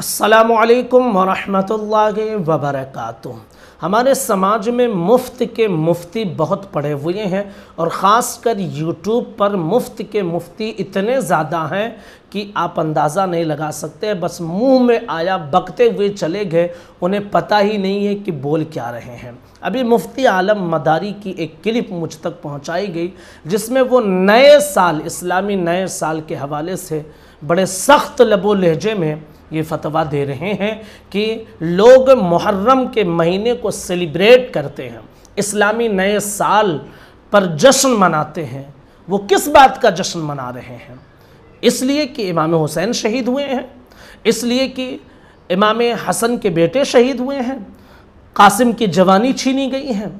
असलकम वरहमल वबरक हमारे समाज में मुफ्त के मुफ्ती बहुत पड़े हुए हैं और ख़ास कर यूट्यूब पर मुफ्त के मुफ्ती इतने ज़्यादा हैं कि आप अंदाज़ा नहीं लगा सकते बस मुंह में आया बकते हुए चले गए उन्हें पता ही नहीं है कि बोल क्या रहे हैं अभी मुफ्ती आलम मदारी की एक क्लिप मुझ तक पहुंचाई गई जिसमें वो नए साल इस्लामी नए साल के हवाले से बड़े सख्त लबो लहजे में ये फतवा दे रहे हैं कि लोग मुहर्रम के महीने को सेलिब्रेट करते हैं इस्लामी नए साल पर जश्न मनाते हैं वो किस बात का जश्न मना रहे हैं इसलिए कि इमाम हुसैन शहीद हुए हैं इसलिए कि इमाम हसन के बेटे शहीद हुए हैं कासिम की जवानी छीनी गई है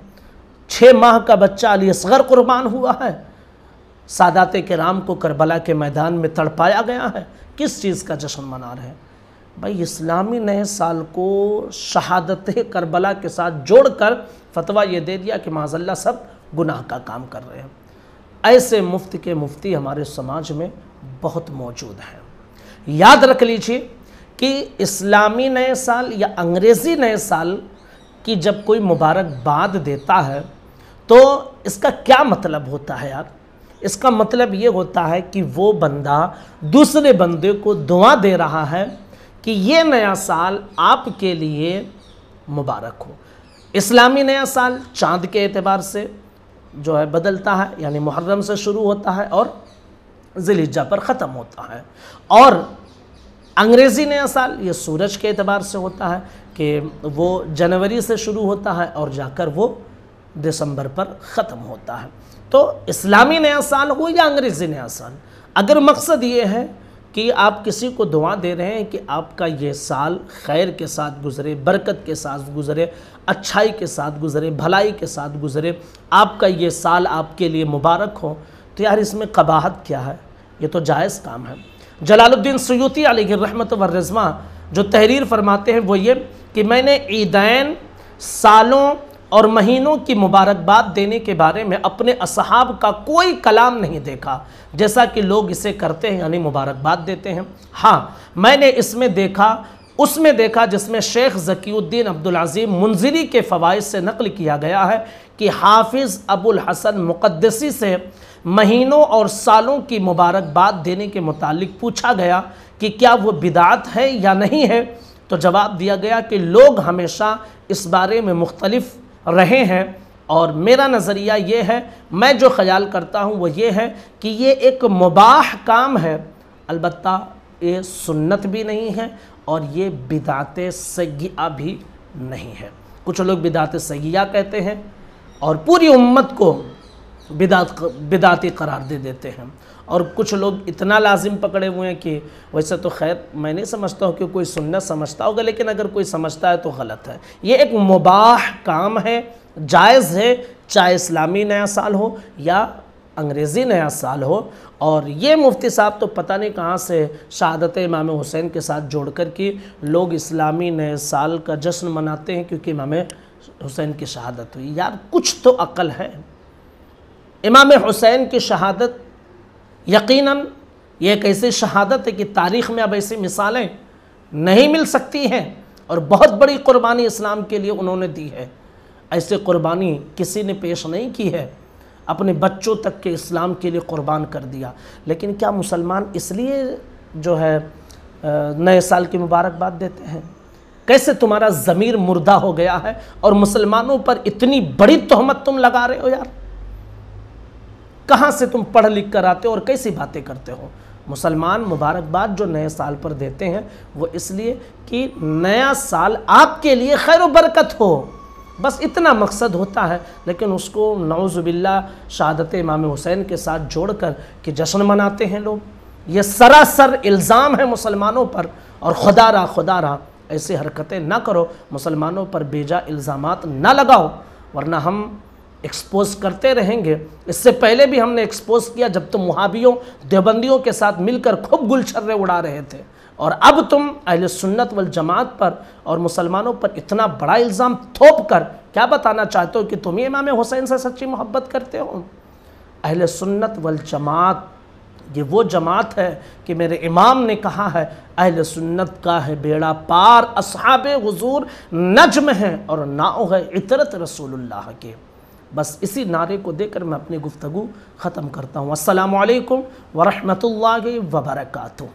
छः माह का बच्चा अली असगर कुर्बान हुआ है सादात के राम को करबला के मैदान में तड़पाया गया है किस चीज़ का जश्न मना रहे हैं भाई इस्लामी नए साल को शहादत करबला के साथ जोड़कर फतवा ये दे दिया कि माजल्ला सब गुनाह का काम कर रहे हैं ऐसे मुफ्त के मुफ्ती हमारे समाज में बहुत मौजूद हैं याद रख लीजिए कि इस्लामी नए साल या अंग्रेज़ी नए साल की जब कोई मुबारकबाद देता है तो इसका क्या मतलब होता है यार इसका मतलब ये होता है कि वो बंदा दूसरे बंदे को दुआ दे रहा है कि ये नया साल आपके लिए मुबारक हो इस्लामी नया साल चांद के एतबार से जो है बदलता है यानी मुहर्रम से शुरू होता है और जिलिजा पर ख़त्म होता है और अंग्रेज़ी नया साल ये सूरज के एतबार से होता है कि वो जनवरी से शुरू होता है और जाकर वो दिसंबर पर ख़त्म होता है तो इस्लामी नया साल हो या अंग्रेज़ी नया साल अगर मकसद ये है कि आप किसी को दुआ दे रहे हैं कि आपका ये साल खैर के साथ गुजरे बरकत के साथ गुजरे अच्छाई के साथ गुजरे भलाई के साथ गुजरे आपका ये साल आपके लिए मुबारक हो तो यार इसमें कबाहत क्या है ये तो जायज़ काम है जलालुद्दीन सयूती रहमत वर्रजमा जो तहरीर फरमाते हैं वो ये कि मैंने ईदैन सालों और महीनों की मुबारकबाद देने के बारे में अपने असहाब का कोई कलाम नहीं देखा जैसा कि लोग इसे करते हैं यानी मुबारकबाद देते हैं हाँ मैंने इसमें देखा उसमें देखा जिसमें शेख जकीउद्दीन अब्दुलज़ीम मुंजरी के फ़वाद से नकल किया गया है कि हाफिज़ अबुल हसन मुक़दसी से महीनों और सालों की मुबारकबाद देने के मुतालिक पूछा गया कि क्या वो बिदात है या नहीं है तो जवाब दिया गया कि लोग हमेशा इस बारे में मुख्तलिफ़ रहे हैं और मेरा नज़रिया ये है मैं जो ख्याल करता हूँ वो ये है कि ये एक मुबाह काम है अलबत् ये सुन्नत भी नहीं है और ये बिदात सगिया भी नहीं है कुछ लोग बिदात सगिया कहते हैं और पूरी उम्मत को बिदात बिदाती करार दे देते हैं और कुछ लोग इतना लाजिम पकड़े हुए हैं कि वैसे तो खैर मैं नहीं समझता हूँ कि कोई सुनना समझता होगा लेकिन अगर कोई समझता है तो गलत है ये एक मुबाह काम है जायज़ है चाहे इस्लामी नया साल हो या अंग्रेज़ी नया साल हो और ये मुफ्ती साहब तो पता नहीं कहाँ से शहादत इमाम हुसैन के साथ जोड़ कर के लोग इस्लामी नए साल का जश्न मनाते हैं क्योंकि इमाम हुसैन की शहादत हुई यार कुछ तो अकल है इमाम हुसैन की शहादत यकीनन ये एक ऐसी शहादत है कि तारीख़ में अब ऐसी मिसालें नहीं मिल सकती हैं और बहुत बड़ी क़ुरबानी इस्लाम के लिए उन्होंने दी है ऐसे कुर्बानी किसी ने पेश नहीं की है अपने बच्चों तक के इस्लाम के लिए क़ुरबान कर दिया लेकिन क्या मुसलमान इसलिए जो है नए साल की मुबारकबाद देते हैं कैसे तुम्हारा ज़मीर मुर्दा हो गया है और मुसलमानों पर इतनी बड़ी तहमत तुम लगा रहे हो यार कहाँ से तुम पढ़ लिख कर आते हो और कैसी बातें करते हो मुसलमान मुबारकबाद जो नए साल पर देते हैं वो इसलिए कि नया साल आपके लिए खैर बरकत हो बस इतना मकसद होता है लेकिन उसको नौजुबिल्ला शहादत इमाम हुसैन के साथ जोड़कर कि जश्न मनाते हैं लोग ये सरासर इल्ज़ाम है मुसलमानों पर और खुदा रहा खुदा रहा ऐसी हरकतें ना करो मुसलमानों पर बेजा इल्ज़ाम ना लगाओ वरना हम एक्सपोज करते रहेंगे इससे पहले भी हमने एक्सपोज किया जब तुम मुहावियों देवबंदियों के साथ मिलकर खूब गुलछर्रे उड़ा रहे थे और अब तुम अहल सुन्नत वल जमात पर और मुसलमानों पर इतना बड़ा इल्ज़ाम थोप कर क्या बताना चाहते हो कि तुम ही इमाम हुसैन से सच्ची मोहब्बत करते हो अहल सुन्नत वल जमात ये वो जमात है कि मेरे इमाम ने कहा है अहल सुन्नत का है बेड़ा पार असहाब हजूर नजम है और नाउ है इतरत रसूलुल्लाह के बस इसी नारे को देकर मैं अपनी गुफ्तु ख़त्म करता हूँ अल्लाम वरहमल वबरकू